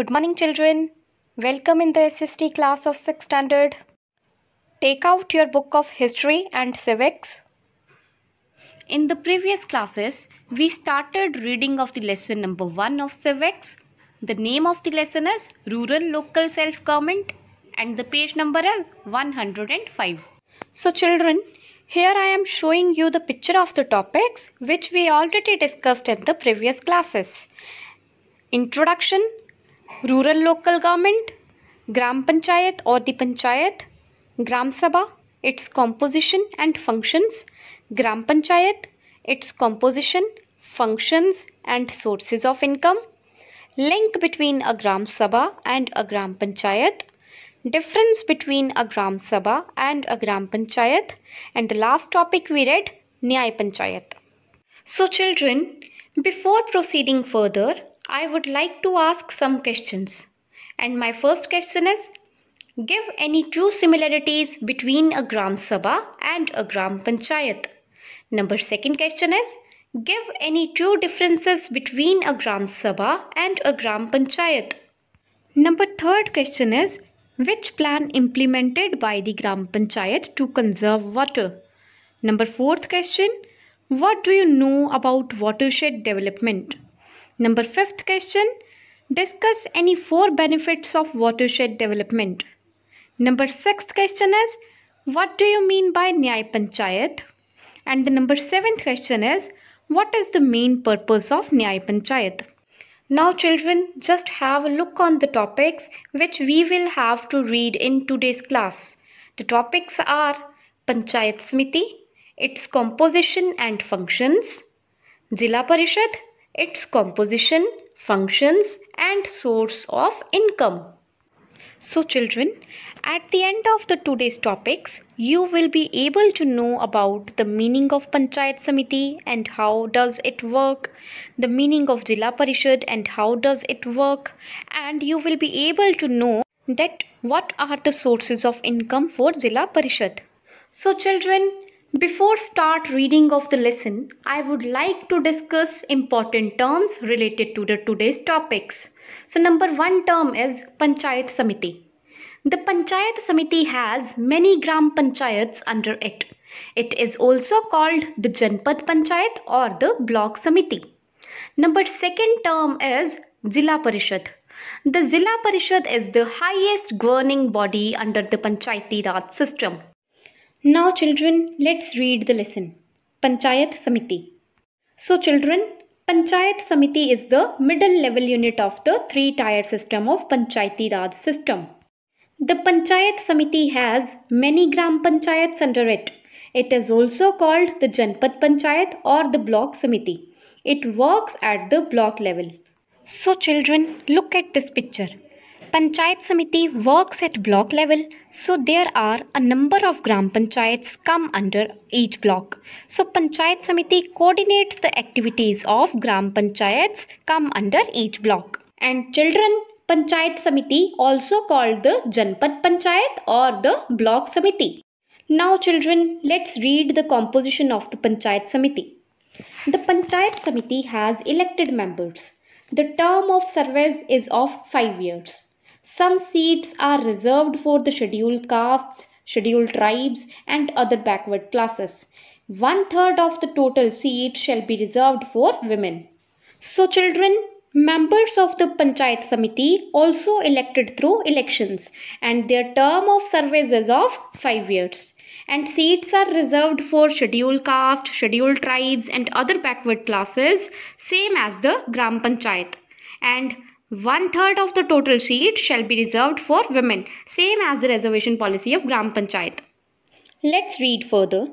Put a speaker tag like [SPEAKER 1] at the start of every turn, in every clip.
[SPEAKER 1] Good morning children. Welcome in the SST class of 6th standard. Take out your book of history and civics. In the previous classes, we started reading of the lesson number 1 of civics. The name of the lesson is Rural Local Self-Government and the page number is 105. So children, here I am showing you the picture of the topics which we already discussed in the previous classes. Introduction, rural local government gram panchayat और the panchayat gram sabha its composition and functions gram panchayat its composition functions and sources of income link between a gram sabha and a gram panchayat difference between a gram sabha and a gram panchayat and the last topic we read nyaya panchayat so children before proceeding further I would like to ask some questions. And my first question is Give any two similarities between a Gram Sabha and a Gram Panchayat. Number second question is Give any two differences between a Gram Sabha and a Gram Panchayat. Number third question is Which plan implemented by the Gram Panchayat to conserve water? Number fourth question What do you know about watershed development? Number fifth question Discuss any four benefits of watershed development. Number sixth question is What do you mean by Nyay Panchayat? And the number seventh question is What is the main purpose of Nyay Panchayat? Now, children, just have a look on the topics which we will have to read in today's class. The topics are Panchayat Smiti, its composition and functions, Jila Parishad, its composition, functions and source of income. So children, at the end of the today's topics, you will be able to know about the meaning of Panchayat Samiti and how does it work, the meaning of Jila Parishad and how does it work and you will be able to know that what are the sources of income for Jila Parishad. So children, before start reading of the lesson, I would like to discuss important terms related to the today's topics. So number one term is Panchayat Samiti. The Panchayat Samiti has many Gram Panchayats under it. It is also called the Janpat Panchayat or the Block Samiti. Number second term is Zilla Parishad. The Zilla Parishad is the highest governing body under the Panchayati Raj system. Now, children, let's read the lesson Panchayat Samiti. So, children, Panchayat Samiti is the middle level unit of the three tier system of Panchayati Raj system. The Panchayat Samiti has many Gram Panchayats under it. It is also called the Janpat Panchayat or the Block Samiti. It works at the block level. So, children, look at this picture. Panchayat Samiti works at block level so there are a number of gram panchayats come under each block. So panchayat samiti coordinates the activities of gram panchayats come under each block. And children panchayat samiti also called the Janpat panchayat or the block samiti. Now children let's read the composition of the panchayat samiti. The Panchayat Samiti has elected members. The term of service is of 5 years. Some seats are reserved for the scheduled castes, scheduled tribes, and other backward classes. One third of the total seats shall be reserved for women. So, children, Members of the Panchayat Samiti also elected through elections and their term of service is of 5 years. And seats are reserved for scheduled caste, scheduled tribes and other backward classes same as the Gram Panchayat. And one third of the total seat shall be reserved for women, same as the reservation policy of Gram Panchayat. Let's read further.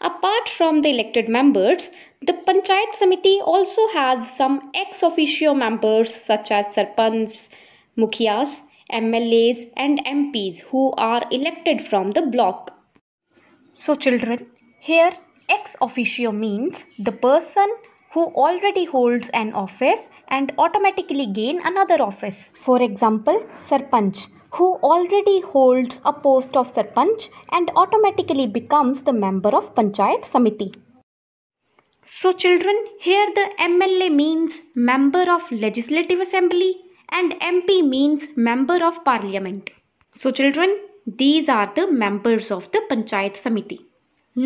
[SPEAKER 1] Apart from the elected members, the Panchayat Samiti also has some ex officio members such as sarpans, mukhias, MLAs, and MPs who are elected from the block. So, children, here ex officio means the person who already holds an office and automatically gain another office. For example, Sarpanch who already holds a post of Sarpanch and automatically becomes the member of Panchayat Samiti. So children, here the MLA means member of Legislative Assembly and MP means member of Parliament. So children, these are the members of the Panchayat Samiti.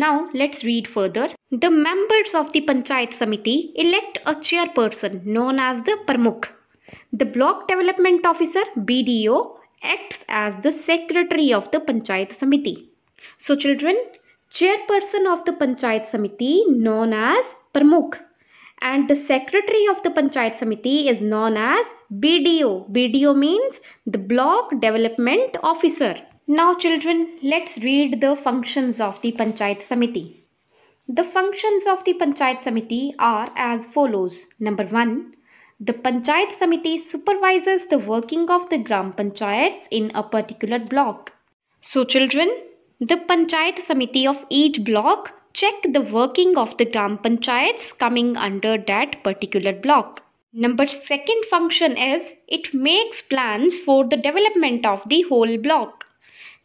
[SPEAKER 1] Now let's read further. The members of the Panchayat Samiti elect a chairperson known as the Parmukh. The block development officer BDO acts as the secretary of the Panchayat Samiti. So children, chairperson of the Panchayat Samiti known as Parmukh and the secretary of the Panchayat Samiti is known as BDO. BDO means the block development officer. Now children, let's read the functions of the Panchayat Samiti. The functions of the Panchayat Samiti are as follows. Number 1. The Panchayat Samiti supervises the working of the Gram Panchayats in a particular block. So children, the Panchayat Samiti of each block check the working of the Gram Panchayats coming under that particular block. Number second function is it makes plans for the development of the whole block.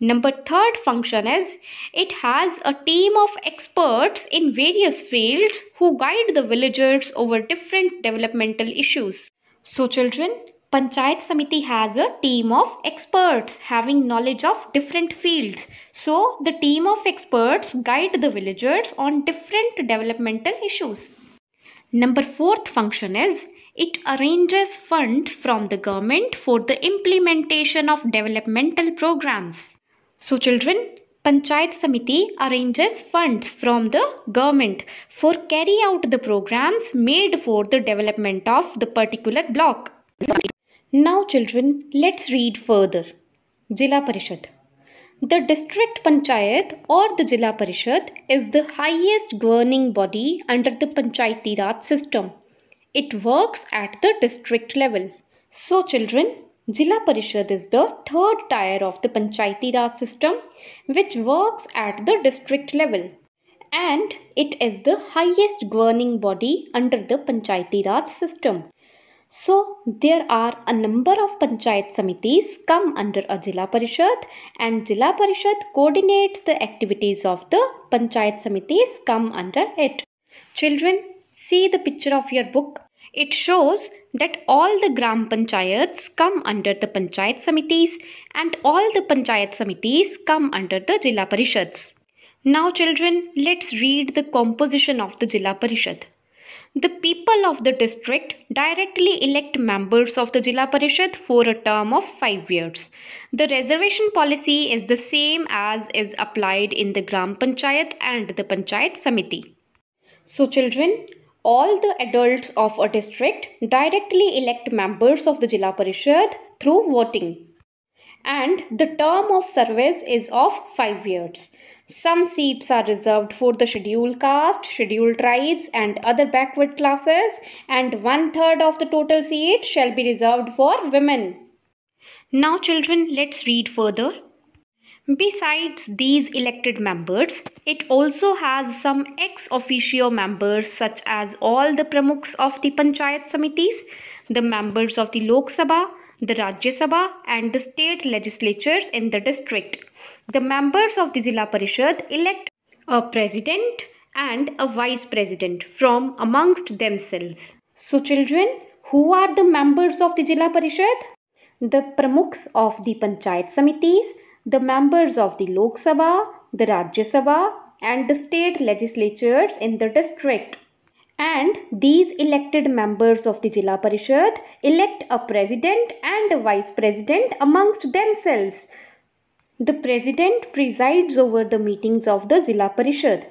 [SPEAKER 1] Number third function is it has a team of experts in various fields who guide the villagers over different developmental issues. So children, Panchayat Samiti has a team of experts having knowledge of different fields. So the team of experts guide the villagers on different developmental issues. Number fourth function is it arranges funds from the government for the implementation of developmental programs. So children, Panchayat Samiti arranges funds from the government for carry out the programs made for the development of the particular block. Now children, let's read further. Jila Parishad The district panchayat or the Jila Parishad is the highest governing body under the Panchayati Raj system. It works at the district level. So children, Jilla Parishad is the third tier of the Panchayati Raj system which works at the district level and it is the highest governing body under the Panchayati Raj system. So there are a number of panchayat samitis come under a Jilla Parishad and Jilla Parishad coordinates the activities of the panchayat samitis come under it. Children, see the picture of your book it shows that all the Gram Panchayats come under the Panchayat Samitis and all the Panchayat Samitis come under the Jila Parishads. Now children, let's read the composition of the Jila Parishad. The people of the district directly elect members of the Jila Parishad for a term of 5 years. The reservation policy is the same as is applied in the Gram Panchayat and the Panchayat Samiti. So children, all the adults of a district directly elect members of the Jila Parishad through voting. And the term of service is of 5 years. Some seats are reserved for the scheduled caste, scheduled tribes, and other backward classes, and one third of the total seats shall be reserved for women. Now, children, let's read further. Besides these elected members, it also has some ex officio members such as all the pramukhs of the panchayat samitis, the members of the Lok Sabha, the Rajya Sabha and the state legislatures in the district. The members of the Zilla Parishad elect a president and a vice president from amongst themselves. So children, who are the members of the Zilla Parishad? The pramukhs of the panchayat samitis the members of the Lok Sabha, the Rajya Sabha and the state legislatures in the district. And these elected members of the Jila Parishad elect a president and a vice president amongst themselves. The president presides over the meetings of the Zila Parishad.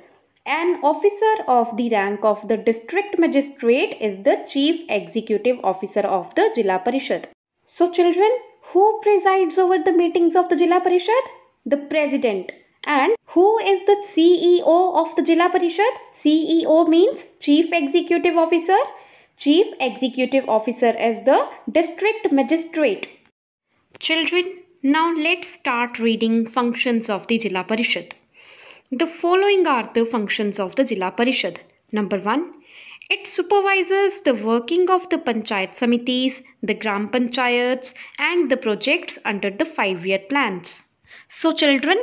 [SPEAKER 1] An officer of the rank of the district magistrate is the chief executive officer of the Zila Parishad. So children, who presides over the meetings of the Jilla Parishad? The President. And who is the CEO of the Jilla Parishad? CEO means Chief Executive Officer. Chief Executive Officer is the District Magistrate. Children, now let's start reading functions of the Jilla Parishad. The following are the functions of the Jilla Parishad. Number 1 it supervises the working of the panchayat samitis, the gram panchayats and the projects under the 5-year plans. So children,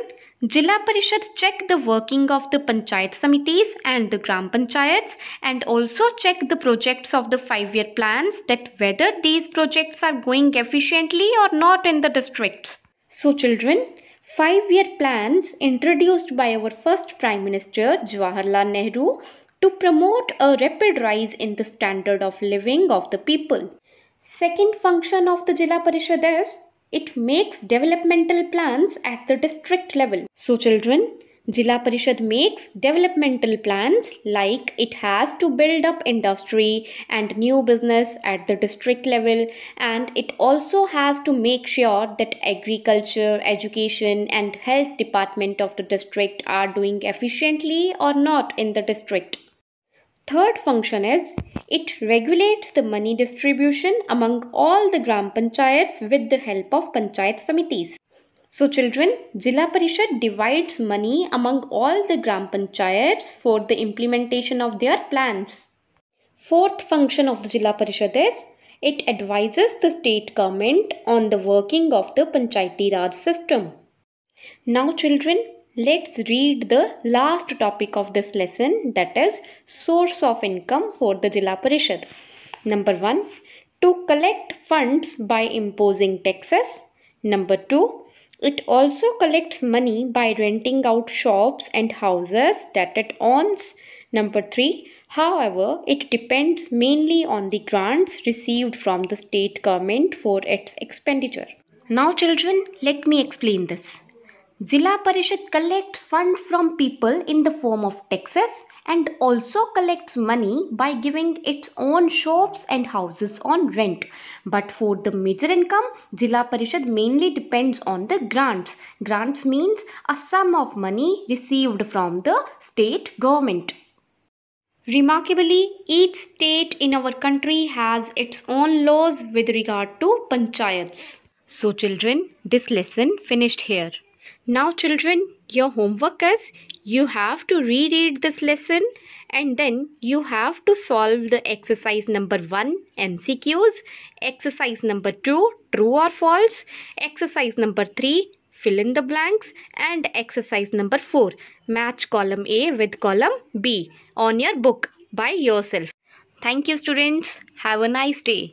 [SPEAKER 1] Jilla Parishad check the working of the panchayat samitis and the gram panchayats and also check the projects of the 5-year plans that whether these projects are going efficiently or not in the districts. So children, five-year plans introduced by our first Prime Minister Jawaharlal Nehru to promote a rapid rise in the standard of living of the people. Second function of the Jila Parishad is it makes developmental plans at the district level. So children, Jila Parishad makes developmental plans like it has to build up industry and new business at the district level and it also has to make sure that agriculture, education and health department of the district are doing efficiently or not in the district. Third function is it regulates the money distribution among all the Gram Panchayats with the help of Panchayat Samitis. So children, Jilla Parishad divides money among all the Gram Panchayats for the implementation of their plans. Fourth function of the Jilla Parishad is it advises the state government on the working of the Panchayati Raj system. Now children, Let's read the last topic of this lesson that is source of income for the Jila Parishad. Number 1 to collect funds by imposing taxes. Number 2 it also collects money by renting out shops and houses that it owns. Number 3 however it depends mainly on the grants received from the state government for its expenditure. Now children let me explain this. Zilla Parishad collects funds from people in the form of taxes and also collects money by giving its own shops and houses on rent. But for the major income, Zilla Parishad mainly depends on the grants. Grants means a sum of money received from the state government. Remarkably, each state in our country has its own laws with regard to panchayats. So children, this lesson finished here. Now children, your homework is you have to reread this lesson and then you have to solve the exercise number 1 MCQs, exercise number 2 true or false, exercise number 3 fill in the blanks and exercise number 4 match column A with column B on your book by yourself. Thank you students. Have a nice day.